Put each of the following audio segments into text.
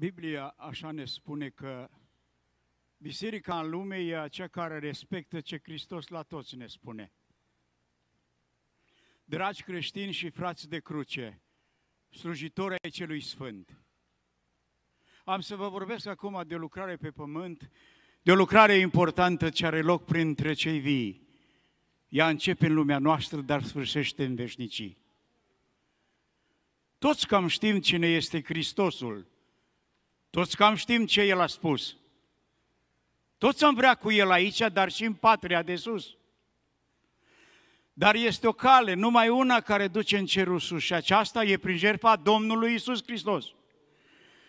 Biblia așa ne spune că biserica în lume e aceea care respectă ce Hristos la toți ne spune. Dragi creștini și frați de cruce, slujitori ai celui sfânt, am să vă vorbesc acum de o lucrare pe pământ, de o lucrare importantă ce are loc printre cei vii. Ea începe în lumea noastră, dar sfârșește în veșnicii. Toți cam știm cine este Hristosul, toți cam știm ce el a spus. Toți am vrea cu el aici, dar și în patria de sus. Dar este o cale, numai una care duce în cerul sus și aceasta e prin jertfa Domnului Isus Hristos.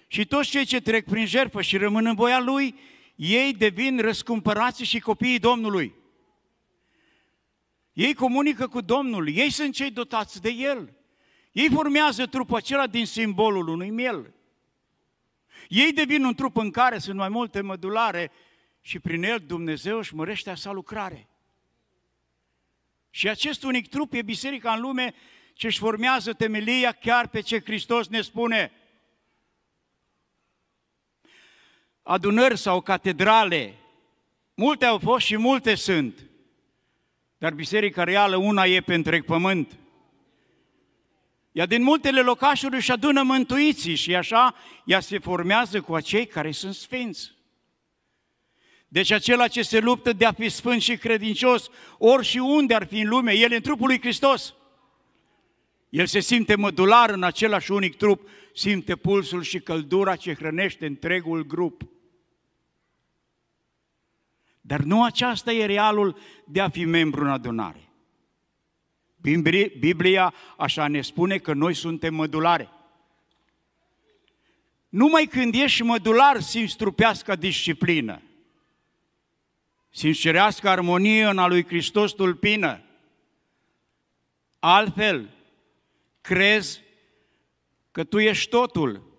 Și toți cei ce trec prin jertfă și rămân în voia Lui, ei devin răscumpărați și copiii Domnului. Ei comunică cu Domnul, ei sunt cei dotați de El. Ei formează trupul acela din simbolul unui miel. Ei devin un trup în care sunt mai multe mădulare și prin el Dumnezeu își mărește a sa lucrare. Și acest unic trup e biserica în lume ce își formează temelia chiar pe ce Hristos ne spune. Adunări sau catedrale, multe au fost și multe sunt, dar biserica reală una e pe întreg pământ. Ea din multele locașuri își adună mântuiții și așa ea se formează cu acei care sunt sfinți. Deci acela ce se luptă de a fi sfânt și credincios, ori și unde ar fi în lume, el în trupul lui Hristos. El se simte mădular în același unic trup, simte pulsul și căldura ce hrănește întregul grup. Dar nu aceasta e realul de a fi membru în adunare. Biblia așa ne spune că noi suntem mădulare. Numai când ești mădular simți trupească disciplină. Simți cerească armonie în a lui Hristos tulpină. Altfel, crezi că tu ești totul.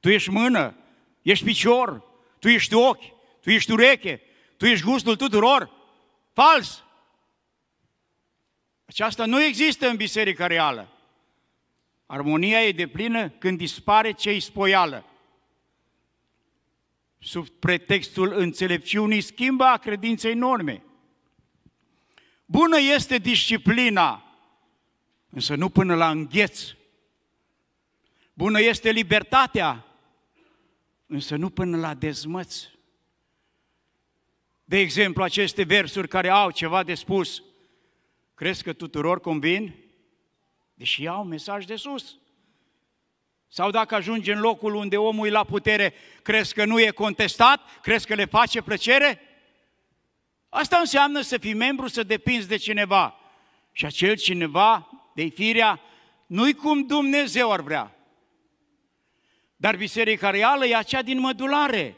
Tu ești mână, ești picior, tu ești ochi, tu ești ureche, tu ești gustul tuturor. Fals! Aceasta nu există în biserica reală. Armonia e deplină când dispare cei spoială. Sub pretextul înțelepciunii schimbă a credinței norme. Bună este disciplina, însă nu până la îngheț. Bună este libertatea, însă nu până la dezmăți. De exemplu, aceste versuri care au ceva de spus – Crezi că tuturor convin? Deși iau mesaj de sus. Sau dacă ajungi în locul unde omul e la putere, crezi că nu e contestat? Crezi că le face plăcere? Asta înseamnă să fii membru, să depinzi de cineva. Și acel cineva, de firea, nu-i cum Dumnezeu ar vrea. Dar biserica reală e acea din mădulare.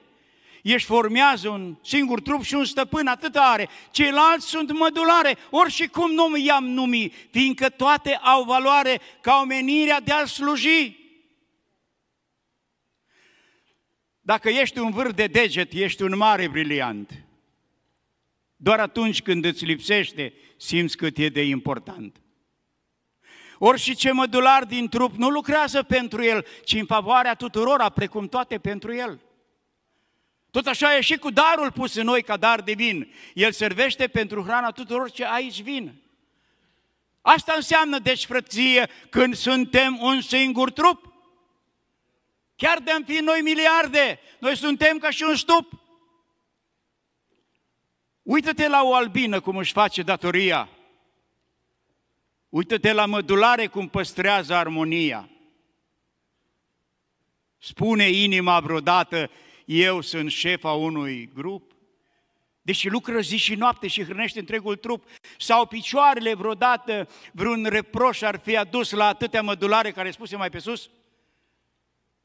Ești formează un singur trup și un stăpân, atât are. Ceilalți sunt mădulare, ori și cum nu i-am numit, fiindcă toate au valoare ca omenirea de a sluji. Dacă ești un vârf de deget, ești un mare briliant. Doar atunci când îți lipsește, simți cât e de important. Ori ce mădular din trup nu lucrează pentru el, ci în favoarea tuturora, precum toate pentru el. Tot așa e și cu darul pus în noi ca dar de vin. El servește pentru hrana tuturor ce aici vin. Asta înseamnă deci frăție când suntem un singur trup. Chiar de-am fi noi miliarde, noi suntem ca și un stup. Uită-te la o albină cum își face datoria. Uită-te la mădulare cum păstrează armonia. Spune inima vreodată, eu sunt șefa unui grup, deși lucră zi și noapte și hrănește întregul trup, sau picioarele vreodată vreun reproș ar fi adus la atâtea mădulare care spuse mai pe sus?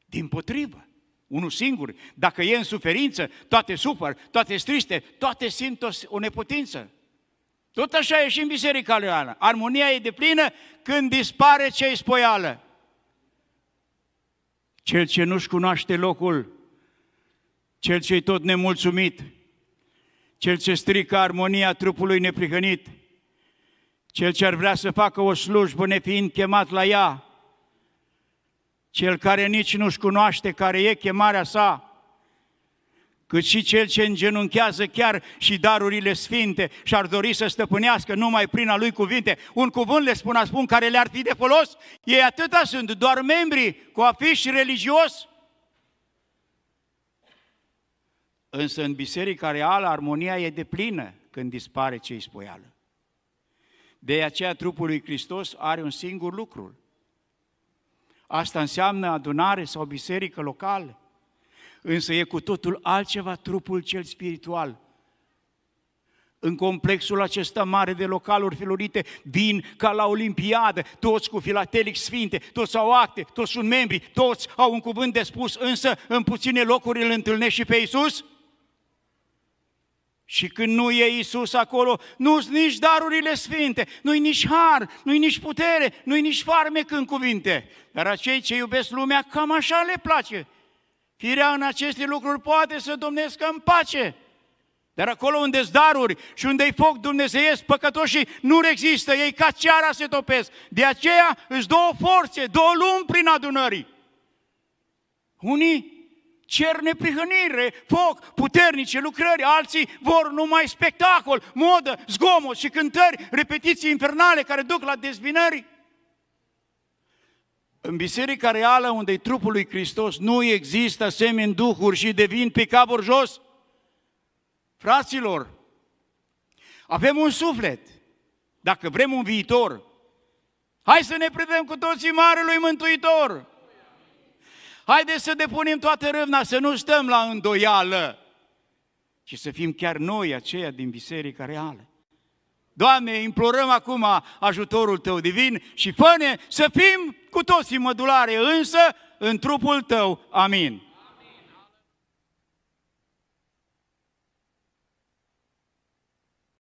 Din potrivă, unul singur, dacă e în suferință, toate sufăr, toate striste, toate simt o, o nepotință. Tot așa e și în biserica lui Ana. Armonia e de plină când dispare ce-i spoială. Cel ce nu-și cunoaște locul cel ce-i tot nemulțumit, cel ce strică armonia trupului neprihănit, cel ce ar vrea să facă o slujbă nefiind chemat la ea, cel care nici nu-și cunoaște care e chemarea sa, cât și cel ce îngenunchează chiar și darurile sfinte și ar dori să stăpânească numai prin a lui cuvinte. Un cuvânt le spun, a spun, care le-ar fi de folos. Ei atâta sunt, doar membri cu afiș religios, Însă în biserica reală armonia e de plină când dispare ce spoială. De aceea trupul lui Hristos are un singur lucru. Asta înseamnă adunare sau biserică locală. Însă e cu totul altceva trupul cel spiritual. În complexul acesta mare de localuri felurite vin ca la olimpiadă, toți cu filatelic sfinte, toți au acte, toți sunt membri, toți au un cuvânt de spus, însă în puține locuri îl întâlnești și pe Iisus? Și când nu e Isus acolo, nu-s nici darurile sfinte, nu-i nici har, nu-i nici putere, nu-i nici farmec în cuvinte. Dar acei ce iubesc lumea, cam așa le place. Firea în aceste lucruri poate să domnească în pace. Dar acolo unde sunt daruri și unde-i foc dumnezeiesc, păcătoșii nu există, ei ca ceara se topesc. De aceea îți două forțe, două lumi prin adunării. Unii cer neprihănire, foc, puternice lucrări, alții vor numai spectacol, modă, zgomot și cântări, repetiții infernale care duc la dezbinări. În biserica reală unde e trupul lui Hristos nu există asemeni duhuri și devin pe capuri jos. Fraților, avem un suflet. Dacă vrem un viitor, hai să ne privim cu toții Marelui Mântuitor. Haideți să depunem toată râvna, să nu stăm la îndoială, ci să fim chiar noi aceia din biserica reală. Doamne, implorăm acum ajutorul Tău divin și fă să fim cu toții mădulare, însă în trupul Tău. Amin.